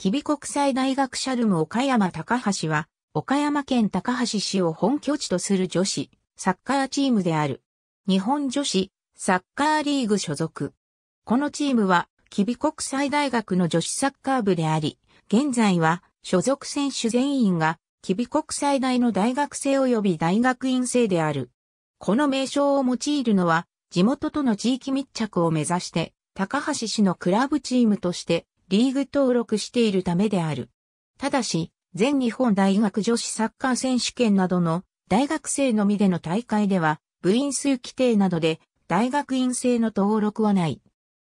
吉備国際大学シャルム岡山高橋は、岡山県高橋市を本拠地とする女子、サッカーチームである。日本女子、サッカーリーグ所属。このチームは、吉備国際大学の女子サッカー部であり、現在は、所属選手全員が、吉備国際大の大学生及び大学院生である。この名称を用いるのは、地元との地域密着を目指して、高橋市のクラブチームとして、リーグ登録しているためである。ただし、全日本大学女子サッカー選手権などの大学生のみでの大会では、部員数規定などで大学院生の登録はない。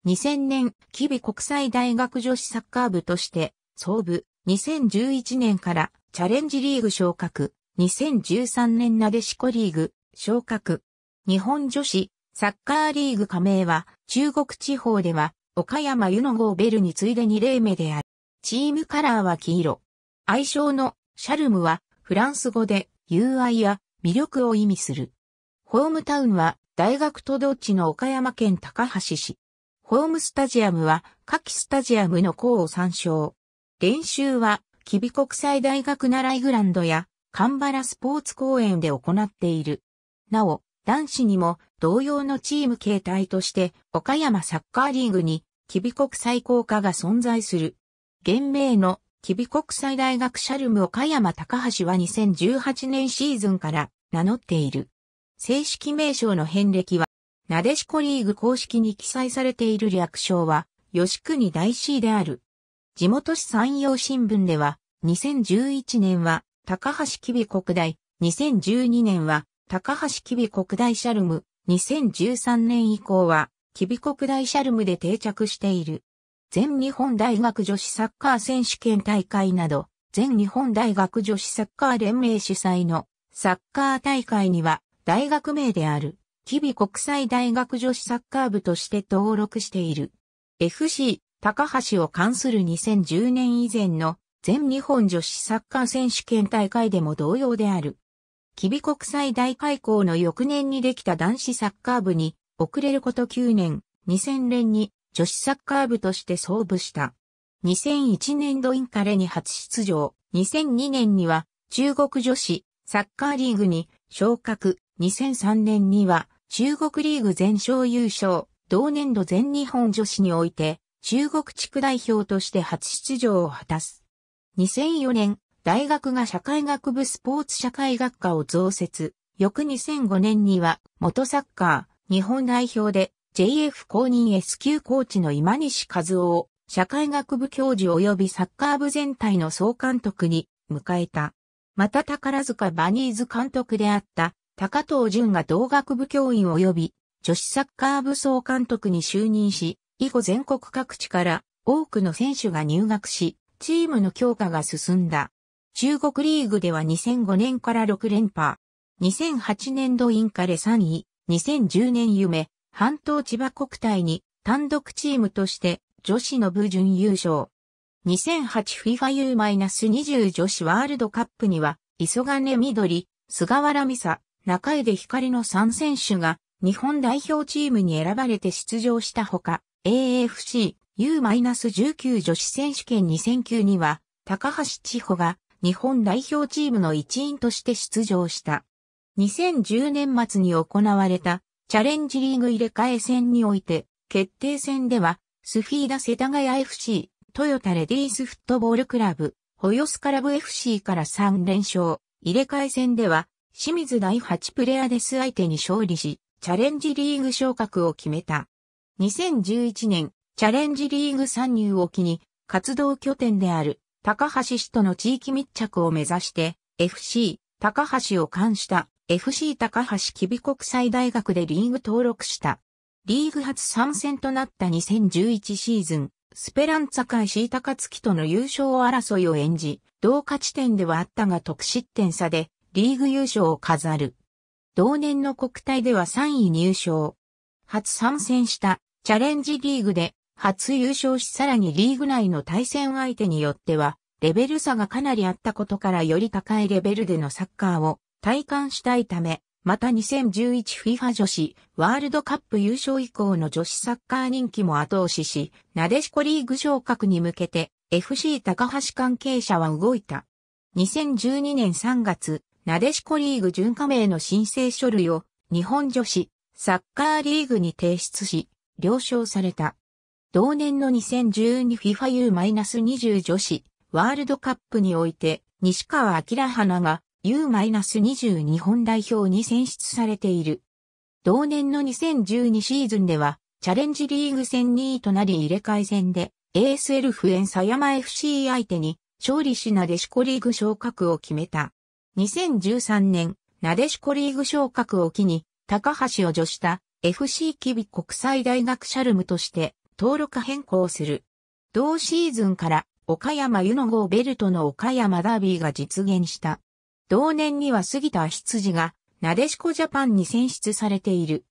2000年、キビ国際大学女子サッカー部として、総部、2011年からチャレンジリーグ昇格、2013年なでしこリーグ昇格、日本女子サッカーリーグ加盟は中国地方では岡山湯の号ベルに次いで2例目である。チームカラーは黄色。愛称のシャルムはフランス語で友愛や魅力を意味する。ホームタウンは大学都道地の岡山県高橋市。ホームスタジアムは夏季スタジアムの校を参照。練習は、吉備国際大学習いグランドや、カンバラスポーツ公園で行っている。なお、男子にも同様のチーム形態として、岡山サッカーリーグにキビ国際工科が存在する。現名のキビ国際大学シャルム岡山高橋は2018年シーズンから名乗っている。正式名称の変歴は、なでしこリーグ公式に記載されている略称は、吉国大 C である。地元市山陽新聞では、2011年は、高橋キビ国大、2012年は、高橋キビ国大シャルム、2013年以降は、キビ国大シャルムで定着している。全日本大学女子サッカー選手権大会など、全日本大学女子サッカー連盟主催のサッカー大会には、大学名である、キビ国際大学女子サッカー部として登録している。FC 高橋を関する2010年以前の全日本女子サッカー選手権大会でも同様である。キビ国際大会校の翌年にできた男子サッカー部に遅れること9年、2000年に女子サッカー部として創部した。2001年度インカレに初出場、2002年には中国女子サッカーリーグに昇格、2003年には中国リーグ全勝優勝、同年度全日本女子において中国地区代表として初出場を果たす。2004年、大学が社会学部スポーツ社会学科を増設。翌2005年には元サッカー、日本代表で JF 公認 S 級コーチの今西和夫を社会学部教授及びサッカー部全体の総監督に迎えた。また宝塚バニーズ監督であった高藤淳が同学部教員及び女子サッカー部総監督に就任し、以後全国各地から多くの選手が入学し、チームの強化が進んだ。中国リーグでは2005年から6連覇。2008年度インカレ3位、2010年夢、半島千葉国体に単独チームとして女子の部準優勝。2008FIFA U-20 女子ワールドカップには、磯金緑、菅原美沙、中江で光の3選手が日本代表チームに選ばれて出場したほか、AFC U-19 女子選手権2009には、高橋千穂が日本代表チームの一員として出場した。2010年末に行われたチャレンジリーグ入れ替え戦において、決定戦では、スフィーダ世田谷 FC、トヨタレディースフットボールクラブ、ホヨスカラブ FC から3連勝、入れ替え戦では、清水第8プレアデス相手に勝利し、チャレンジリーグ昇格を決めた。2011年、チャレンジリーグ参入を機に、活動拠点である、高橋市との地域密着を目指して、FC、高橋を冠した FC 高橋キビ国際大学でリーグ登録した。リーグ初参戦となった2011シーズン、スペランツァ界シータカツキとの優勝争いを演じ、同価値点ではあったが得失点差で、リーグ優勝を飾る。同年の国体では3位入賞。初参戦したチャレンジリーグで初優勝しさらにリーグ内の対戦相手によってはレベル差がかなりあったことからより高いレベルでのサッカーを体感したいため、また 2011FIFA 女子ワールドカップ優勝以降の女子サッカー人気も後押しし、なでしこリーグ昇格に向けて FC 高橋関係者は動いた。2012年3月、なでしこリーグ準加盟の申請書類を日本女子サッカーリーグに提出し、了承された。同年の 2012FIFA U-20 女子ワールドカップにおいて西川明花が U-22 日本代表に選出されている。同年の2012シーズンでは、チャレンジリーグ戦2位となり入れ替え戦で、ASL フエンヤ山 FC 相手に、勝利しなでしこリーグ昇格を決めた。2013年、なでしこリーグ昇格を機に、高橋を除した FC キビ国際大学シャルムとして登録変更する。同シーズンから岡山ユノゴーベルトの岡山ダービーが実現した。同年には杉田羊が、なでしこジャパンに選出されている。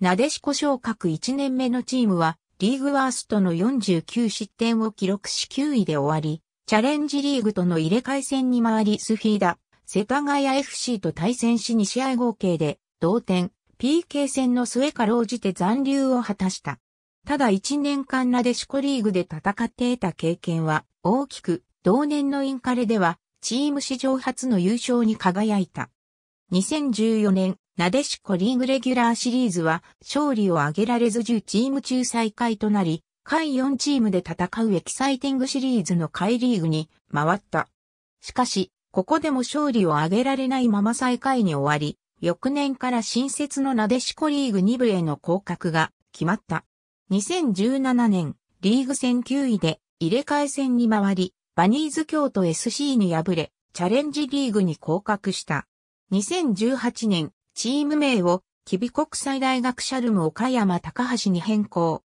なでしこ昇格1年目のチームは、リーグワーストの49失点を記録し9位で終わり、チャレンジリーグとの入れ替え戦に回りスフィーダ、世田谷 FC と対戦し2試合合計で、同点、PK 戦の末かろうじて残留を果たした。ただ1年間なでしこリーグで戦って得た経験は、大きく、同年のインカレでは、チーム史上初の優勝に輝いた。2014年、なでしこリーグレギュラーシリーズは勝利を挙げられず10チーム中最下位となり、下位4チームで戦うエキサイティングシリーズの下位リーグに回った。しかし、ここでも勝利を挙げられないまま最下位に終わり、翌年から新設のなでしこリーグ2部への降格が決まった。2017年、リーグ戦9位で入れ替え戦に回り、バニーズ京都 SC に敗れ、チャレンジリーグに降格した。2018年、チーム名を、キビ国際大学シャルム岡山高橋に変更。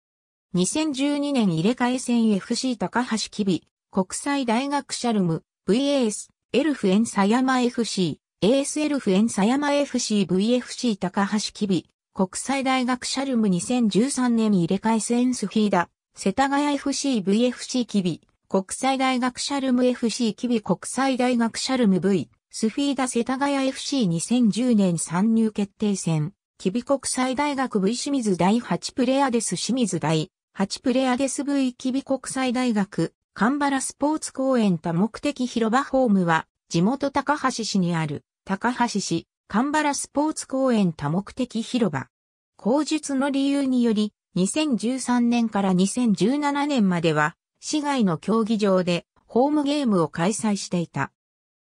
2012年入れ替え戦 FC 高橋キビ、国際大学シャルム、VAS、エルフエンヤマ FC、AS エルフエンヤマ FCVFC 高橋キビ、国際大学シャルム2013年入れ替え戦スフィーダ、世田谷 FCVFC キビ、国際大学シャルム FC キビ国際大学シャルム V スフィーダ世田谷 FC2010 年参入決定戦キビ国際大学 V 清水第8プレアデス清水第8プレアデス V キビ国際大学神原スポーツ公園多目的広場ホームは地元高橋市にある高橋市神原スポーツ公園多目的広場口述の理由により2013年から2017年までは市外の競技場でホームゲームを開催していた。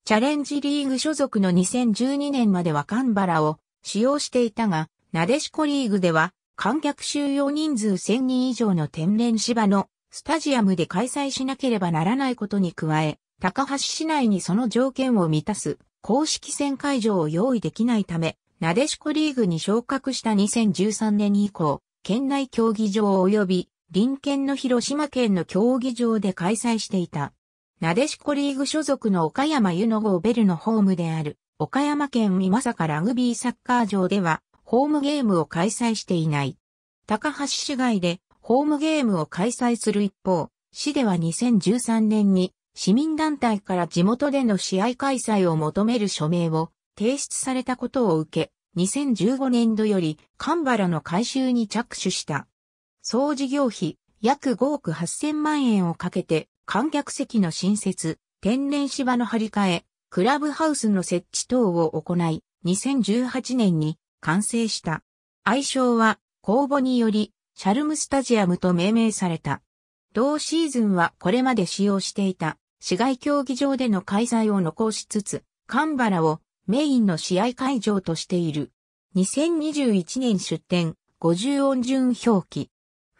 チャレンジリーグ所属の2012年まではカンバラを使用していたが、なでしこリーグでは観客収容人数1000人以上の天然芝のスタジアムで開催しなければならないことに加え、高橋市内にその条件を満たす公式戦会場を用意できないため、なでしこリーグに昇格した2013年以降、県内競技場及び隣県の広島県の競技場で開催していた。なでしこリーグ所属の岡山湯の号ベルのホームである、岡山県美作ラグビーサッカー場では、ホームゲームを開催していない。高橋市外で、ホームゲームを開催する一方、市では2013年に、市民団体から地元での試合開催を求める署名を提出されたことを受け、2015年度より、バ原の改修に着手した。総事業費約5億8000万円をかけて観客席の新設、天然芝の張り替え、クラブハウスの設置等を行い、2018年に完成した。愛称は公募によりシャルムスタジアムと命名された。同シーズンはこれまで使用していた市外競技場での開催を残しつつ、カンバラをメインの試合会場としている。2021年出展、50音順表記。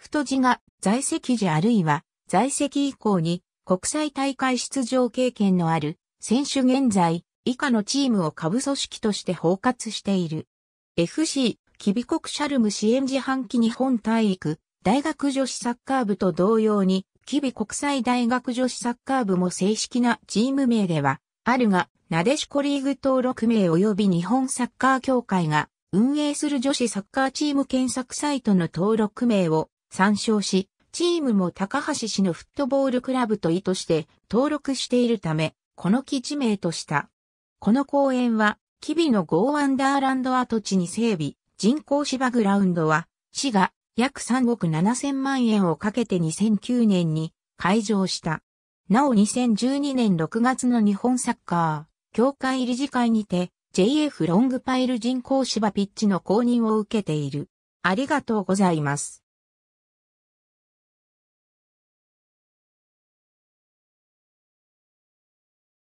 太字が在籍時あるいは在籍以降に国際大会出場経験のある選手現在以下のチームを下部組織として包括している。FC、キビ国シャルム支援自販機日本体育、大学女子サッカー部と同様に、キビ国際大学女子サッカー部も正式なチーム名では、あるが、なでしこリーグ登録名及び日本サッカー協会が運営する女子サッカーチーム検索サイトの登録名を参照し、チームも高橋氏のフットボールクラブと意図して登録しているため、この基地名とした。この公園は、キビのゴーワンダーランド跡地に整備、人工芝グラウンドは、市が約3億7千万円をかけて2009年に開場した。なお2012年6月の日本サッカー協会理事会にて JF ロングパイル人工芝ピッチの公認を受けている。ありがとうございます。